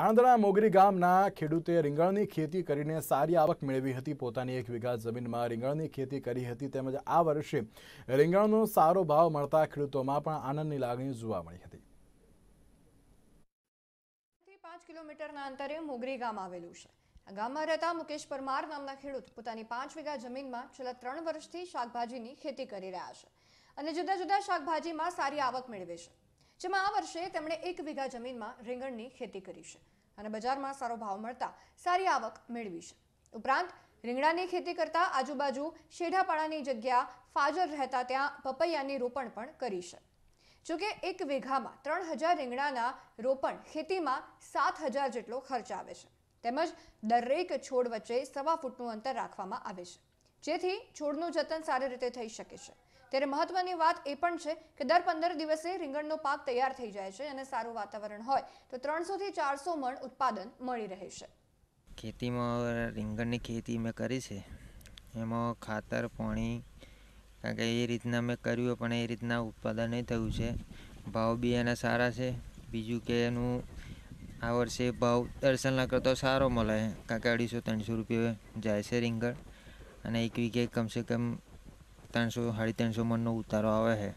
આણંદના મોગરી ગામના ખેડૂતે રીંગણની ખેતી કરીને સારી આવક મેળવી હતી પોતાની એક વીઘા જમીનમાં રીંગણની ખેતી કરી હતી તેમજ આ વર્ષે રીંગણનો સારો ભાવ મળતા ખેડૂતોમાં પણ આનંદની લાગણી જોવા મળી હતી પાંચ કિલોમીટરના અંતરે મોગરી ગામ આવેલું છે ગામમાં રહેતા મુકેશ પરમાર નામના ખેડૂત પોતાની પાંચ વીઘા જમીનમાં છેલ્લા ત્રણ વર્ષથી શાકભાજીની ખેતી કરી રહ્યા છે અને જુદા જુદા શાકભાજીમાં સારી આવક મેળવે છે જેમાં આ વર્ષે તેમણે એક વીઘા જમીનમાં રીંગણની ખેતી કરી છે અને બજારમાં સારો ભાવ મળતા સારી આવક મેળવી છે ઉપરાંત રીંગણાની ખેતી કરતા આજુબાજુ શેઢાપાડાની જગ્યા ફાજર રહેતા ત્યાં પપૈયાની રોપણ પણ કરી છે જોકે એક વીઘામાં ત્રણ હજાર રીંગણાના રોપણ ખેતીમાં સાત હજાર જેટલો ખર્ચ આવે છે તેમજ દરેક છોડ વચ્ચે સવા ફૂટનું અંતર રાખવામાં આવે છે જેથી છોડનું જતન સારી રીતે થઈ શકે છે ત્યારે મહત્વની વાત એ પણ છે કે દર પંદર દિવસે રીંગણનો પાક તૈયાર થઈ જાય છે અને સારું વાતાવરણ હોય તો ત્રણસોથી ચારસો મણ ઉત્પાદન મળી રહે છે ખેતીમાં રીંગણની ખેતી મેં કરી છે એમાં ખાતર પાણી કારણ કે એ રીતના મેં કર્યું પણ એ રીતના ઉત્પાદન નહીં થયું છે ભાવ બી એના સારા છે બીજું કે એનું આ વર્ષે ભાવ દર્શનના કરતાં સારો મળે કારણ કે અઢીસો ત્રણસો રૂપિયા જાય છે રીંગણ અને એક વીઘે કમસે કમ ત્રણસો સાડી ત્રણસો મણનો ઉતારો આવે છે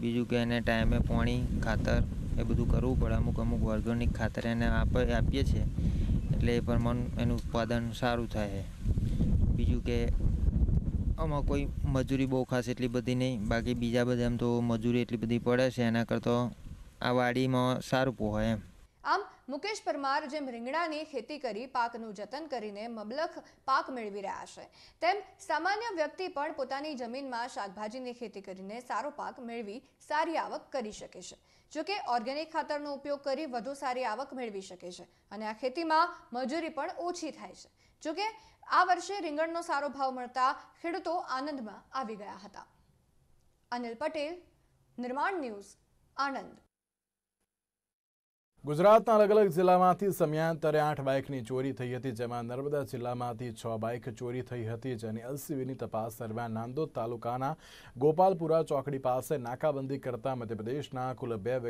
બીજું કે એને ટાઈમે પાણી ખાતર એ બધું કરવું પડે અમુક અમુક ઓર્ગેનિક ખાતર એને આપે આપીએ છીએ એટલે એ પ્રમાણ એનું ઉત્પાદન સારું થાય છે બીજું કે આમાં કોઈ મજૂરી બહુ ખાસ એટલી બધી નહીં બાકી બીજા બધા એમ તો મજૂરી એટલી બધી પડે છે એના કરતાં આ વાડીમાં સારું પોહાય એમ મુકેશ પરમાર જેમ રીંગણાની ખેતી કરી પાકનું જતન કરીને મબલખ પાક મેળવી રહ્યા છે તેમ સામાન્ય વ્યક્તિ પણ પોતાની જમીનમાં શાકભાજીની ખેતી કરીને સારો પાક મેળવી સારી આવક કરી શકે છે જોકે ઓર્ગેનિક ખાતરનો ઉપયોગ કરી વધુ સારી આવક મેળવી શકે છે અને આ ખેતીમાં મજૂરી પણ ઓછી થાય છે જોકે આ વર્ષે રીંગણનો સારો ભાવ મળતા ખેડૂતો આનંદમાં આવી ગયા હતા અનિલ પટેલ નિર્માણ ન્યૂઝ આનંદ ગુજરાતના અલગ અલગ જિલ્લામાંથી સમયાંતરે આઠ બાઇકની ચોરી થઈ હતી જેમાં નર્મદા જિલ્લામાંથી છ બાઇક ચોરી થઈ હતી જેની એલસીબીની તપાસ દરમિયાન નાંદોદ તાલુકાના ગોપાલપુરા ચોકડી પાસે નાકાબંધી કરતા મધ્યપ્રદેશના કુલ બે